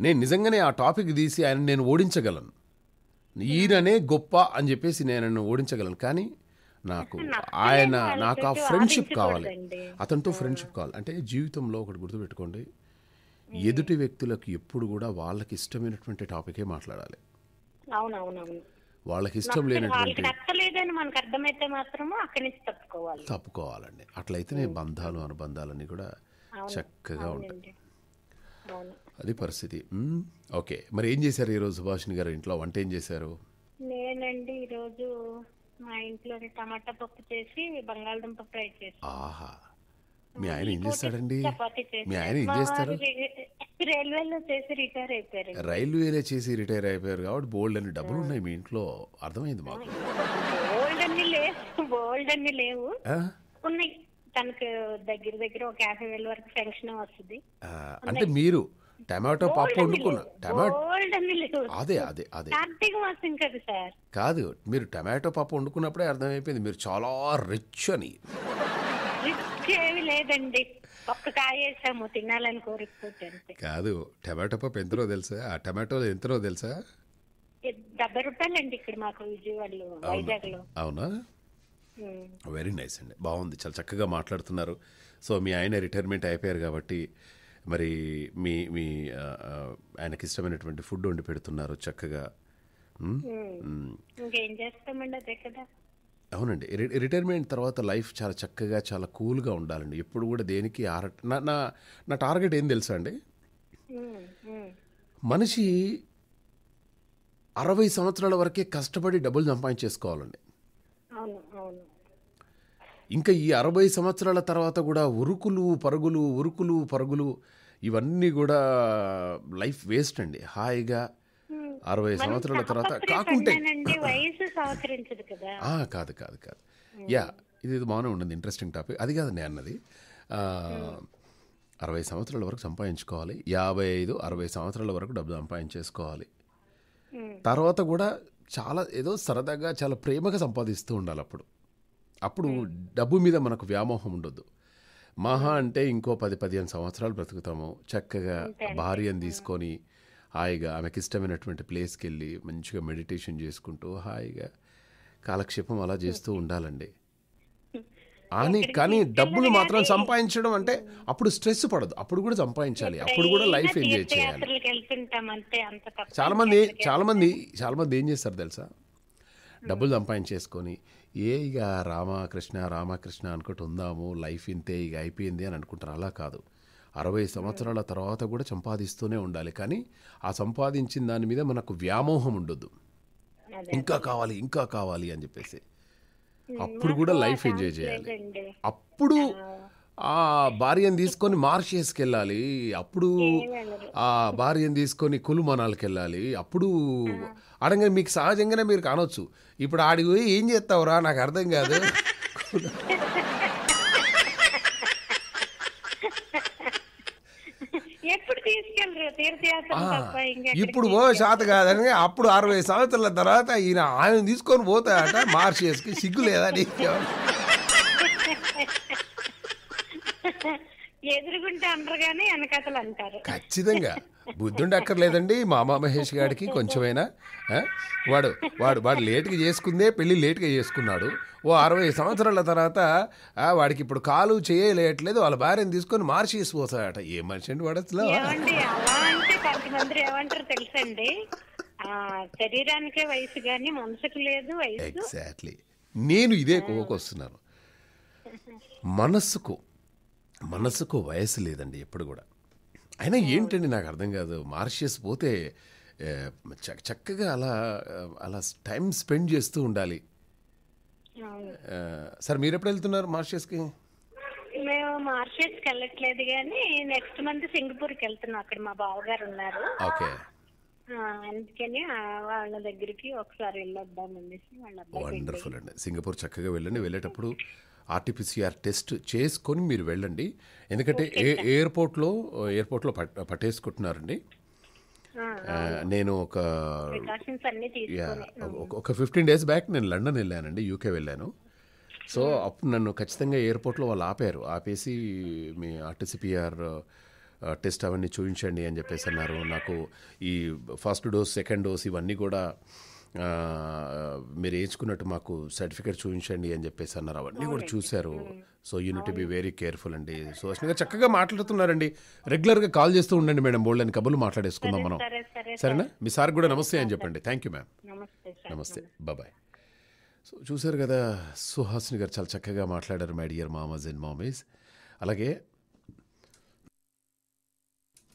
నేను నిజంగానే ఆ టాపిక్ తీసి ఆయన నేను ఓడించగలను ఈయననే గొప్ప అని చెప్పేసి నేను ఓడించగలను కానీ నాకు ఆయన నాకు ఆ ఫ్రెండ్షిప్ కావాలి అతనితో ఫ్రెండ్షిప్ కావాలి అంటే జీవితంలో ఒకటి గుర్తుపెట్టుకోండి ఎదుటి వ్యక్తులకు ఎప్పుడు కూడా వాళ్ళకి ఇష్టమైనటువంటి టాపికే మాట్లాడాలి అవునవునవును వాళ్ళకి ఇష్టం లేనటువంటి అర్థమైతే తప్పుకోవాలి తప్పుకోవాలండి అట్లయితేనే బంధాలు అనుబంధాలన్నీ కూడా చక్కగా ఉంటాయి అది పరిస్థితి ఓకే మరి ఏం చేశారు ఈరోజు సుభాషిణి గారు ఇంట్లో వంట ఏం చేశారు నేనండి ఈరోజు మా ఇంట్లో టమాటా పప్పు చేసి బంగాళదుంప ఫ్రై చేసి ఆహా మీ ఆయన ఏం చేస్తాడండి మీ ఆయన ఏం చేస్తారు రైల్వేలో చేసి రిటైర్ అయిపోయారు రైల్వేలో చేసి రిటైర్ అయిపోయారు కాబట్టి బోల్డ్ అన్ని డబ్బులు ఉన్నాయి మీ ఇంట్లో అర్థమైంది మాకు బోల్డ్ అన్ని లేవు బోల్డ్ అన్ని లేవు ఉన్నాయి తనకు దగ్గర దగ్గర ఒక యాభై వేల వరకు పెన్షన్ వస్తుంది అంటే మీరు టమాటో పప్పు వండుకున్నా టమాటో అదే అదే అదే కాదు మీరు టమాటో పప్పు వండుకున్నప్పుడే అర్థమైపోయింది మీరు చాలా రిచ్ అని లేదండి కాదు టమాటో పప్పు ఎంతలో తెలుసా ఆ టమాటోలు ఎంతలో తెలుసా డెబ్బై రూపాయలండి ఇక్కడ మాకు విజయవాడలో అవునా వెరీ నైస్ అండి బాగుంది చాలా చక్కగా మాట్లాడుతున్నారు సో మీ ఆయన రిటైర్మెంట్ అయిపోయారు కాబట్టి మరి మీ మీ ఆయనకి ఇష్టమైనటువంటి ఫుడ్ వండి పెడుతున్నారు చక్కగా ఇంకేం చేస్తామండి అదే కదా అవునండి రిటైర్మెంట్ తర్వాత లైఫ్ చాలా చక్కగా చాలా కూల్గా ఉండాలండి ఎప్పుడు కూడా దేనికి ఆర నా నా నా టార్గెట్ ఏం తెలుసా అండి మనిషి అరవై సంవత్సరాల వరకే కష్టపడి డబ్బులు సంపాదించేసుకోవాలండి ఇంకా ఈ అరవై సంవత్సరాల తర్వాత కూడా ఉరుకులు పరుగులు ఉరుకులు పరుగులు ఇవన్నీ కూడా లైఫ్ వేస్ట్ అండి హాయిగా అరవై సంవత్సరాల తర్వాత కాకుంటే కాదు కాదు కాదు యా ఇది బాగానే ఉండదు ఇంట్రెస్టింగ్ టాపిక్ అది కాదు నేను అన్నది అరవై సంవత్సరాల వరకు సంపాదించుకోవాలి యాభై ఐదు అరవై సంవత్సరాల వరకు డబ్బు సంపాదించేసుకోవాలి తర్వాత కూడా చాలా ఏదో సరదాగా చాలా ప్రేమగా సంపాదిస్తూ ఉండాలి అప్పుడు అప్పుడు డబ్బు మీద మనకు వ్యామోహం ఉండొద్దు మహా అంటే ఇంకో పది పదిహేను సంవత్సరాలు బ్రతుకుతాము చక్కగా భార్యను తీసుకొని హాయిగా ఆమెకి ఇష్టమైనటువంటి ప్లేస్కి వెళ్ళి మంచిగా మెడిటేషన్ చేసుకుంటూ హాయిగా కాలక్షేపం అలా చేస్తూ ఉండాలండి అని కానీ డబ్బులు మాత్రం సంపాదించడం అంటే అప్పుడు స్ట్రెస్ పడదు అప్పుడు కూడా సంపాదించాలి అప్పుడు కూడా లైఫ్ ఎంజాయ్ చేయాలి చాలా మంది చాలా మంది చాలా మంది ఏం చేస్తారు తెలుసా డబ్బులు సంపాదించేసుకొని ఏ ఇక రామకృష్ణ రామకృష్ణ అనుకుంటు ఉందాము లైఫ్ ఇంతే ఇక అయిపోయింది అని అనుకుంటారు అలా కాదు అరవై సంవత్సరాల తర్వాత కూడా సంపాదిస్తూనే ఉండాలి కానీ ఆ సంపాదించిన దాని మీద మనకు వ్యామోహం ఉండొద్దు ఇంకా కావాలి ఇంకా కావాలి అని చెప్పేసి అప్పుడు కూడా లైఫ్ ఎంజాయ్ చేయాలి అప్పుడు ఆ భార్యను తీసుకొని మార్షియస్కి వెళ్ళాలి అప్పుడు ఆ భార్యను తీసుకొని కులుమనాలకి వెళ్ళాలి అప్పుడు అడగ మీకు సహజంగానే మీరు కానొచ్చు ఇప్పుడు ఆడికి పోయి ఏం చేస్తావురా నాకు అర్థం కాదు ఇప్పుడు ఓ శాత కాదని అప్పుడు అరవై సంవత్సరాల తర్వాత ఈయన ఆయన తీసుకొని మార్షియస్ కి సిగ్గు లేదా ఎదురుగుంటే అంటారు కానీ వెనకతలు అంటారు ఖచ్చితంగా బుద్ధుండి అక్కర్లేదండి మామా మహేష్ గారికి కొంచెమైనా వాడు వాడు వాడు లేట్గా చేసుకుందే పెళ్ళి లేట్గా చేసుకున్నాడు ఓ అరవై సంవత్సరాల తర్వాత వాడికి ఇప్పుడు కాలు చేయలేయట్లేదు వాళ్ళ భార్యను తీసుకొని మార్చేసిపోతాడట ఏ మనిషి అండి వాడు అసలు తెలుసండి శరీరానికే వయసు కానీ మనసుకు లేదు ఎగ్జాక్ట్లీ నేను ఇదే కోకొస్తున్నాను మనస్సుకు మనసుకు వయసు లేదండి ఎప్పుడు కూడా అయినా ఏంటండి నాకు అర్థం కాదు మార్షియస్ పోతే చక్కగా అలా అలా టైం స్పెండ్ చేస్తూ ఉండాలి సార్ మీరు ఎప్పుడు వెళ్తున్నారు మార్షియస్ కి మేము మార్షియస్కి వెళ్ళట్లేదు కానీ నెక్స్ట్ మంత్ సింగపూర్కి వెళ్తున్నాం అక్కడ మా బావగారు ఉన్నారు ఓకే అందుకని వాళ్ళ దగ్గరికి ఒకసారి వెళ్ళొద్దాం అనేసి వాళ్ళ వండర్ఫుల్ అండి సింగపూర్ చక్కగా వెళ్ళండి వెళ్ళేటప్పుడు ఆర్టీపీసీఆర్ టెస్ట్ చేసుకొని మీరు వెళ్ళండి ఎందుకంటే ఏ ఎయిర్పోర్ట్లో ఎయిర్పోర్ట్లో పట్టేసుకుంటున్నారండి నేను ఒక ఒక ఫిఫ్టీన్ డేస్ బ్యాక్ నేను లండన్ వెళ్ళానండి యూకే వెళ్ళాను సో అప్పుడు నన్ను ఖచ్చితంగా ఎయిర్పోర్ట్లో వాళ్ళు ఆపారు ఆపేసి మీ ఆర్టీసీపీఆర్ టెస్ట్ అవన్నీ చూపించండి అని చెప్పేసి అన్నారు నాకు ఈ ఫస్ట్ డోస్ సెకండ్ డోస్ ఇవన్నీ కూడా మీరు వేయించుకున్నట్టు మాకు సర్టిఫికేట్ చూపించండి అని చెప్పేసి అన్నారు అవన్నీ కూడా చూశారు so unit be very careful అండి సో అసలు చక్కగా మాట్లాడుతున్నారండి రెగ్యులర్గా కాల్ చేస్తూ ఉండండి మేడం బోల్డ్ అని కబుర్లు మాట్లాడేసుకుందాం మనం సరేనా మీ సార్ కూడా నమస్తే అని చెప్పండి థ్యాంక్ యూ మ్యామ్ నమస్తే బాబాయ్ సో చూశారు కదా సుహాసిని గారు చాలా చక్కగా మాట్లాడారు మై డియర్ మామాజ్ అండ్ మామీస్ అలాగే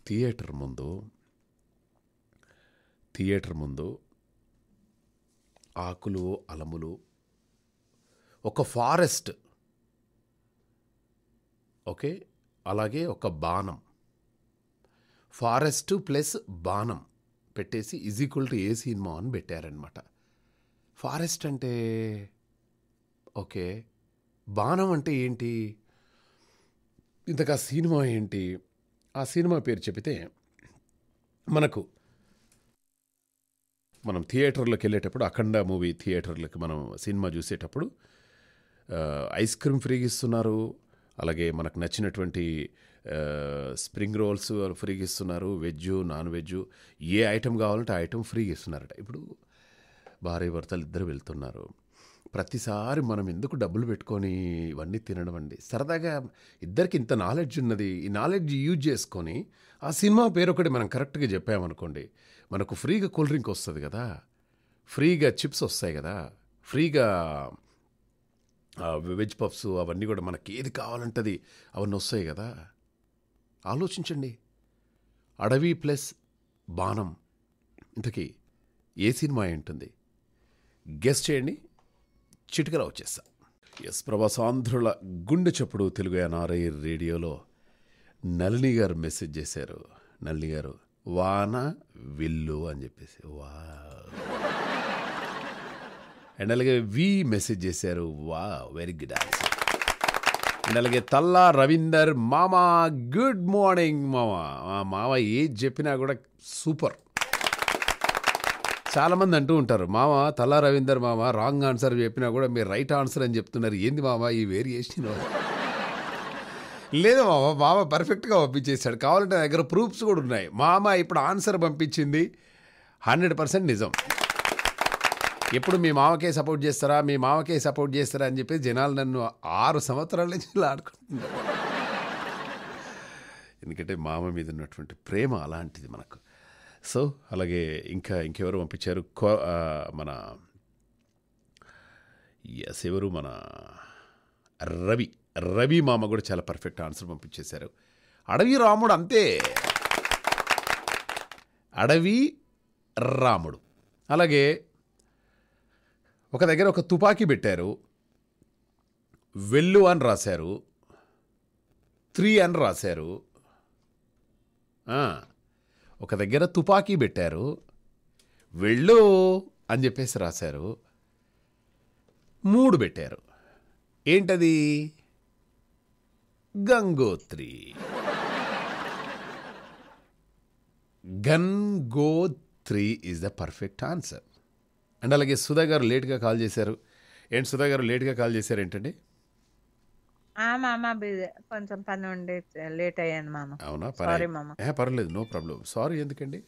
థియేటర్ ముందు థియేటర్ ముందు ఆకులు అలములు ఒక ఫారెస్ట్ ఓకే అలాగే ఒక బాణం ఫారెస్ట్ ప్లస్ బాణం పెట్టేసి ఈజ్ ఈక్వల్ టు ఏ సినిమా అని పెట్టారనమాట ఫారెస్ట్ అంటే ఓకే బాణం అంటే ఏంటి ఇంతకు ఆ సినిమా ఏంటి ఆ సినిమా పేరు చెబితే మనకు మనం థియేటర్లోకి వెళ్ళేటప్పుడు అఖండ మూవీ థియేటర్లకి మనం సినిమా చూసేటప్పుడు ఐస్ క్రీమ్ ఫ్రీగా ఇస్తున్నారు అలాగే మనకు నచ్చినటువంటి స్ప్రింగ్ రోల్స్ ఫ్రీగా ఇస్తున్నారు వెజ్ నాన్ వెజ్ ఏ ఐటెం కావాలంటే ఆ ఐటెం ఫ్రీగా ఇస్తున్నారట ఇప్పుడు భార్య భర్తలు ఇద్దరు వెళ్తున్నారు ప్రతిసారి మనం ఎందుకు డబ్బులు పెట్టుకొని ఇవన్నీ తినడం అండి సరదాగా ఇద్దరికి ఇంత నాలెడ్జ్ ఉన్నది ఈ నాలెడ్జ్ యూజ్ చేసుకొని ఆ సినిమా పేరు ఒకటి మనం కరెక్ట్గా చెప్పామనుకోండి మనకు ఫ్రీగా కూల్ డ్రింక్ వస్తుంది కదా ఫ్రీగా చిప్స్ వస్తాయి కదా ఫ్రీగా వెజ్ పఫ్స్ అవన్నీ కూడా మనకి ఏది కావాలంటది అవన్నీ వస్తాయి కదా ఆలోచించండి అడవి ప్లస్ బాణం ఇంతకీ ఏ సినిమా ఉంటుంది గెస్ చేయండి చిటికలా వచ్చేస్తా ఎస్ ప్రభాస్ ఆంధ్రుల గుండె చప్పుడు తెలుగు ఎన్ఆర్ఐ రేడియోలో నళిని గారు మెసేజ్ చేశారు నళిని గారు వాన విల్లు అని చెప్పేసి వా అండ్ అలాగే వి మెసేజ్ చేశారు వా వెరీ గుడ్ ఆన్సర్ అండ్ అలాగే తల్లా రవీందర్ మామ గుడ్ మార్నింగ్ మామ మా మామ ఏది చెప్పినా కూడా సూపర్ చాలామంది అంటూ ఉంటారు మామ తల్లా రవీందర్ మామ రాంగ్ ఆన్సర్ చెప్పినా కూడా మీరు రైట్ ఆన్సర్ అని చెప్తున్నారు ఏంది మామ ఈ వేరియేషన్ లేదు మామ మామ పర్ఫెక్ట్గా పంపించేశాడు కావాలంటే దగ్గర ప్రూఫ్స్ కూడా ఉన్నాయి మామ ఇప్పుడు ఆన్సర్ పంపించింది హండ్రెడ్ పర్సెంట్ నిజం ఎప్పుడు మీ మామకే సపోర్ట్ చేస్తారా మీ మామకే సపోర్ట్ చేస్తారా అని చెప్పి జనాలు నన్ను ఆరు సంవత్సరాల నుంచి ఆడుకుంటున్నారు ఎందుకంటే మామ మీద ఉన్నటువంటి ప్రేమ అలాంటిది మనకు సో అలాగే ఇంకా ఇంకెవరు పంపించారు మన ఎస్ ఎవరు మన రవి రవి మామ కూడా చాలా పర్ఫెక్ట్ ఆన్సర్ పంపించేశారు అడవి రాముడు అంతే అడవి రాముడు అలాగే ఒక దగ్గర ఒక తుపాకీ పెట్టారు వెళ్ళు అని రాశారు త్రీ అని రాశారు ఒక దగ్గర తుపాకీ పెట్టారు వెళ్ళు అని చెప్పేసి రాశారు మూడు పెట్టారు ఏంటది Gangotri Gangotri is the perfect answer and అలాగే సుధా గారు లేట్గా కాల్ చేశారు ఏంటి సుధా గారు లేట్గా కాల్ చేశారు ఏంటండి కొంచెం పని ఉండి లేట్ అయ్యాను మామ అవునా సారీ మామ పర్లేదు నో ప్రాబ్లం సారీ ఎందుకండి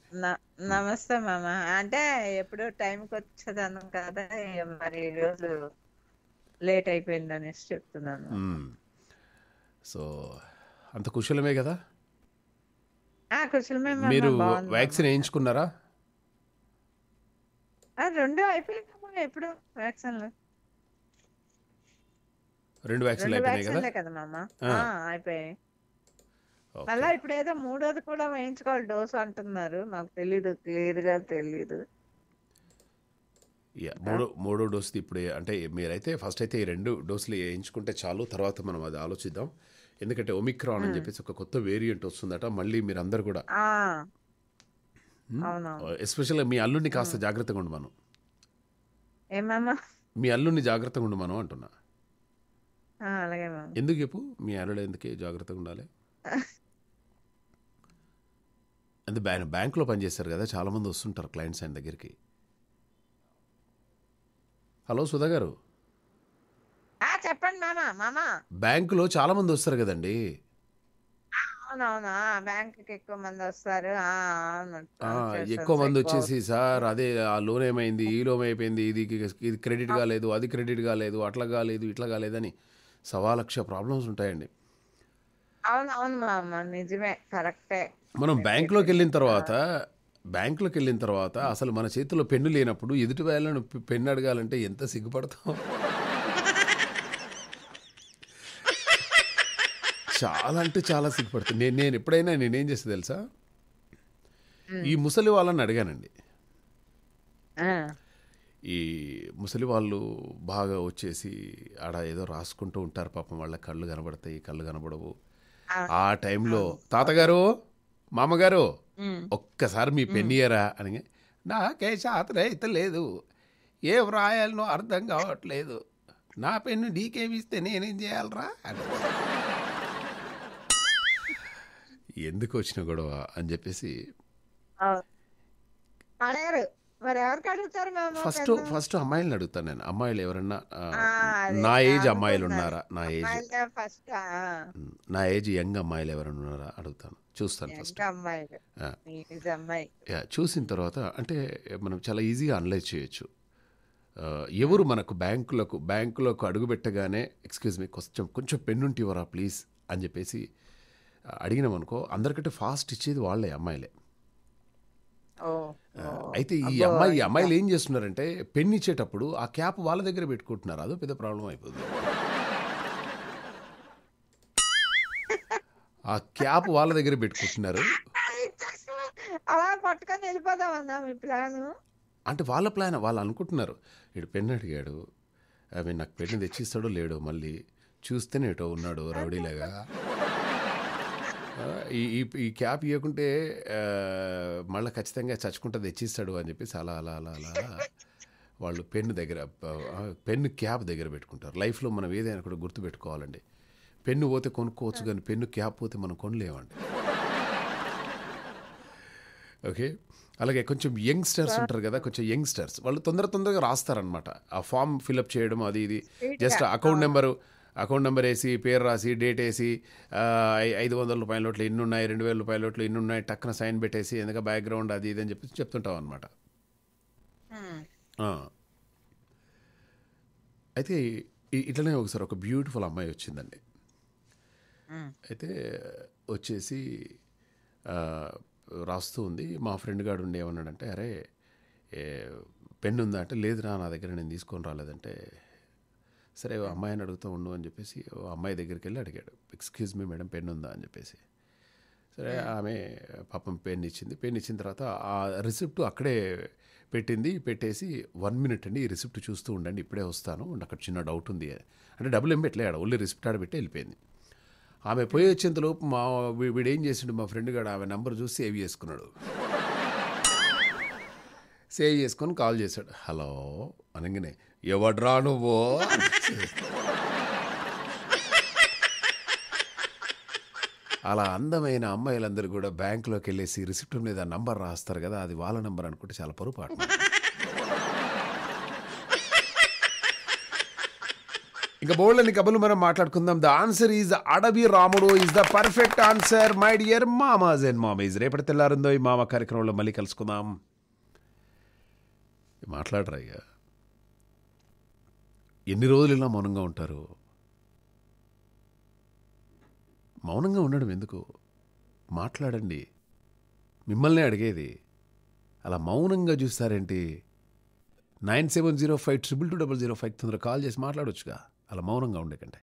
నమస్తే మామ అంటే ఎప్పుడు టైం టైంకి వచ్చేదాను కదా మరి రోజు లేట్ అయిపోయింది అనేసి చెప్తున్నాను సో అంత కుశలమే కదా కుశలమే మీరు వ్యాక్సిన్ వేయించుకున్నారా రెండు అయిపోయినాయి ఎప్పుడు వ్యాక్సిన్లు రెండు వ్యాక్సిన్లు అయిపోయినాయి కదా మామ అయిపోయాయి మళ్ళీ ఇప్పుడు ఏదో మూడోది కూడా వేయించుకోవాలి డోస్ అంటున్నారు నాకు తెలీదు క్లియర్గా తెలీదు మూడో మూడో డోస్ది ఇప్పుడు అంటే మీరైతే ఫస్ట్ అయితే ఈ రెండు డోసులు వేయించుకుంటే చాలు తర్వాత మనం అది ఆలోచిద్దాం ఎందుకంటే ఒమిక్రాన్ అని చెప్పేసి ఒక కొత్త వేరియంట్ వస్తుందట మళ్ళీ మీరు అందరు కూడా ఎస్పెషల్గా మీ అల్లుడిని కాస్త జాగ్రత్తగా ఉండమను మీ అల్లుడిని జాగ్రత్తగా మనం అంటున్నా ఎందుకు చెప్పు మీ అల్లుడు ఎందుకే జాగ్రత్తగా ఉండాలి అంటే బ్యాంక్లో పనిచేస్తారు కదా చాలామంది వస్తుంటారు క్లయింట్స్ ఆయన దగ్గరికి హలో సుధా గారు చెప్పండి మామా మామా బ్యాంకులో చాలా మంది వస్తారు కదండి అవునవునా బ్యాంకుకి ఎక్కువ మంది వస్తారు ఎక్కువ మంది వచ్చేసి సార్ అదే ఆ లోన్ ఏమైంది ఈ లోన్ అయిపోయింది ఇది ఇది క్రెడిట్ కాలేదు అది క్రెడిట్ కాలేదు అట్లా కాలేదు ఇట్లా అని సవా లక్ష ప్రాబ్లమ్స్ ఉంటాయండి అవును మామ నిజమే కరెక్టే మనం బ్యాంకులోకి వెళ్ళిన తర్వాత బ్యాంకులోకి వెళ్ళిన తర్వాత అసలు మన చేతిలో పెన్ను లేనప్పుడు ఎదుటి వాళ్ళను పెన్ను అడగాలంటే ఎంత సిగ్గుపడతాం చాలా అంటే చాలా సిగ్గుపడుతుంది నేను నేను ఎప్పుడైనా నేనేం చేస్తా తెలుసా ఈ ముసలి వాళ్ళని అడిగానండి ఈ ముసలి వాళ్ళు బాగా వచ్చేసి ఆడ ఏదో రాసుకుంటూ ఉంటారు పాపం వాళ్ళ కళ్ళు కనబడతాయి కళ్ళు కనబడవు ఆ టైంలో తాతగారు మామగారు ఒక్కసారి మీ పెన్నియరా అని నా కేశాత్ర అయితే లేదు ఏ వ్రాయాలనో అర్థం కావట్లేదు నా పెన్ను నీకేమిస్తే నేనేం చేయాలరా అని ఎందుకు వచ్చిన గొడవ అని చెప్పేసి ఫస్ట్ ఫస్ట్ అమ్మాయిలను అడుగుతాను నేను అమ్మాయిలు ఎవరన్నా నా ఏజ్ అమ్మాయిలు ఉన్నారా నా ఏజ్ నా ఏజ్ యంగ్ అమ్మాయిలు ఎవరన్నా ఉన్నారా అడుగుతాను చూస్తాను ఫస్ట్ చూసిన తర్వాత అంటే మనం చాలా ఈజీగా అనలైజ్ చేయొచ్చు ఎవరు మనకు బ్యాంకులకు బ్యాంకులకు అడుగు పెట్టగానే ఎక్స్క్యూజ్ మీ కొంచెం కొంచెం పెన్నుంటివరా ప్లీజ్ అని చెప్పేసి అడిగినామనుకో అందరికంటే ఫాస్ట్ ఇచ్చేది వాళ్ళే అమ్మాయిలే అయితే ఈ అమ్మాయి ఈ అమ్మాయిలు ఏం చేస్తున్నారంటే పెన్ ఇచ్చేటప్పుడు ఆ క్యాప్ వాళ్ళ దగ్గర పెట్టుకుంటున్నారు అదో పెద్ద ప్రాబ్లం అయిపోతుంది ఆ క్యాప్ వాళ్ళ దగ్గర పెట్టుకుంటున్నారు అలా పట్టుకొని అంటే వాళ్ళ ప్లాన్ వాళ్ళు అనుకుంటున్నారు ఇటు పెన్ను అడిగాడు ఐ మీన్ నాకు పెన్ను తెచ్చిస్తాడో లేడో మళ్ళీ చూస్తేనేటో ఉన్నాడు రౌడీలాగా ఈ ఈ క్యాప్ ఇవ్వకుంటే మళ్ళీ ఖచ్చితంగా చచ్చుకుంటా తెచ్చిస్తాడు అని చెప్పేసి అలా అలా అలా అలా వాళ్ళు పెన్ను దగ్గర పెన్ను క్యాప్ దగ్గర పెట్టుకుంటారు లైఫ్లో మనం ఏదైనా కూడా గుర్తుపెట్టుకోవాలండి పెన్ను పోతే కొనుక్కోవచ్చు కానీ పెన్ను క్యాప్ పోతే మనం కొనలేమండి ఓకే అలాగే కొంచెం యంగ్స్టర్స్ ఉంటారు కదా కొంచెం యంగ్స్టర్స్ వాళ్ళు తొందర తొందరగా రాస్తారనమాట ఆ ఫామ్ ఫిలప్ చేయడం అది ఇది just account number account number వేసి పేరు రాసి డేట్ వేసి ఐదు వందల రూపాయల నోట్లు ఇన్ని ఉన్నాయి రెండు వేల రూపాయల నోట్లు ఇన్ని ఉన్నాయి టక్కున సైన్ పెట్టేసి ఎందుక బ్యాక్గ్రౌండ్ అది ఇది అని చెప్పి చెప్తుంటాం అనమాట అయితే ఇట్లనే ఒకసారి ఒక బ్యూటిఫుల్ అమ్మాయి వచ్చిందండి అయితే వచ్చేసి రాస్తూ ఉంది మా ఫ్రెండ్ గారు ఉండి ఏమన్నాడంటే అరే పెన్ ఉందా అంటే లేదురా నా దగ్గర నేను తీసుకొని రాలేదంటే సరే అమ్మాయిని అడుగుతూ ఉండు అని చెప్పేసి ఓ అమ్మాయి దగ్గరికి వెళ్ళి అడిగాడు ఎక్స్క్యూజ్ మీ మేడం పెన్ ఉందా అని చెప్పేసి సరే hmm. ఆమె పాపం పెన్ ఇచ్చింది పెన్ ఇచ్చిన తర్వాత ఆ రిసిప్ట్ అక్కడే పెట్టింది పెట్టేసి వన్ మినిట్ అండి ఈ రిసిప్ట్ చూస్తూ ఉండండి ఇప్పుడే వస్తాను అక్కడ చిన్న డౌట్ ఉంది అంటే డబ్బులు ఏం పెట్టలేడు ఓన్లీ రిసిప్ట్ ఆడబెట్టి వెళ్ళిపోయింది ఆమె పోయి hmm. వచ్చేంతలోపు మా వీడేం చేసిండు మా ఫ్రెండ్ గారు ఆమె నెంబర్ చూసి సేవ్ చేసుకున్నాడు సేవ్ చేసుకొని కాల్ చేశాడు హలో అనగానే ఎవడ్రా నువ్వు అలా అందమైన అమ్మాయిలందరూ కూడా బ్యాంకులోకి వెళ్ళేసి రిసిప్ట్ మీద నంబర్ రాస్తారు కదా అది వాళ్ళ నంబర్ అనుకుంటే చాలా పొరపాటు ఇంకా బోల్డ్ని కబులు మనం మాట్లాడుకుందాం the answer is Adavi Ramudu is the perfect answer my dear మామాజ్ అండ్ మామీజ్ రేపటి తెల్లారుందో ఈ మామ కార్యక్రమంలో మళ్ళీ కలుసుకుందాం మాట్లాడరా అయ్యా ఎన్ని రోజులు ఇలా మౌనంగా ఉంటారు మౌనంగా ఉండడం ఎందుకు మాట్లాడండి మిమ్మల్ని అడిగేది అలా మౌనంగా చూస్తారేంటి nine seven zero five triple two double zero five తొందర కాల్ చేసి మాట్లాడొచ్చుగా అలా మౌనంగా ఉండకండి